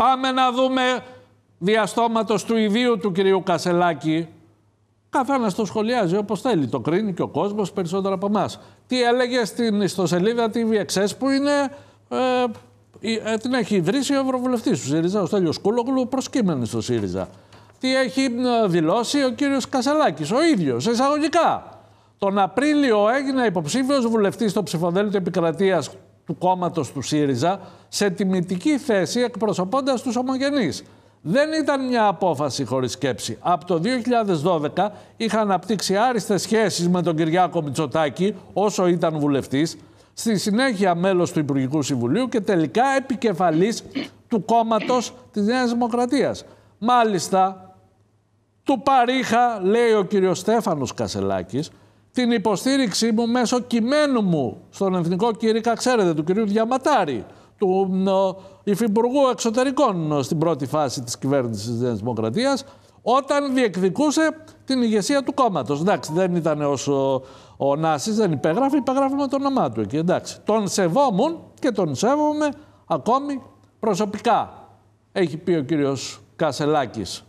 Πάμε να δούμε διαστόματος του ιδίου του κυρίου Κασελάκη. Καθένας το σχολιάζει όπως θέλει. Το κρίνει και ο κόσμος περισσότερο από εμάς. Τι έλεγε στην ιστοσελίδα TVXS που είναι. Ε, ε, την έχει ιδρύσει ο Ευρωβουλευτής του ΣΥΡΙΖΑ, ο Στέλιος Κούλογλου, προσκύμενο στο ΣΥΡΙΖΑ. Τι έχει ε, δηλώσει ο κύριος Κασελάκης, ο ίδιος, εισαγωγικά. Τον Απρίλιο έγινε υποψήφιος βουλευτής στο ψηφοδέλτιο επικρατείας του κόμματος του ΣΥΡΙΖΑ σε τιμητική θέση εκπροσωπώντας τους ομογενείς. Δεν ήταν μια απόφαση χωρίς σκέψη. Από το 2012 είχαν αναπτύξει άριστες σχέσεις με τον Κυριάκο Μητσοτάκη όσο ήταν βουλευτής, στη συνέχεια μέλος του Υπουργικού Συμβουλίου και τελικά επικεφαλής του κόμματος της Νέας Δημοκρατίας. Μάλιστα, του παρήχα, λέει ο κύριος Στέφανος Κασελάκης, την υποστήριξή μου μέσω κειμένου μου στον Εθνικό Κήρυκα, ξέρετε, του κυρίου Διαματάρη, του Υφυπουργού Εξωτερικών στην πρώτη φάση της κυβέρνησης της Δημοκρατίας, όταν διεκδικούσε την ηγεσία του κόμματος. Εντάξει, δεν ήταν ως ο, ο Νάσης, δεν υπέγραφε, υπέγραφε με το όνομά του εκεί, εντάξει. Τον σεβόμουν και τον σέβομαι ακόμη προσωπικά, έχει πει ο κύριος Κασελάκης.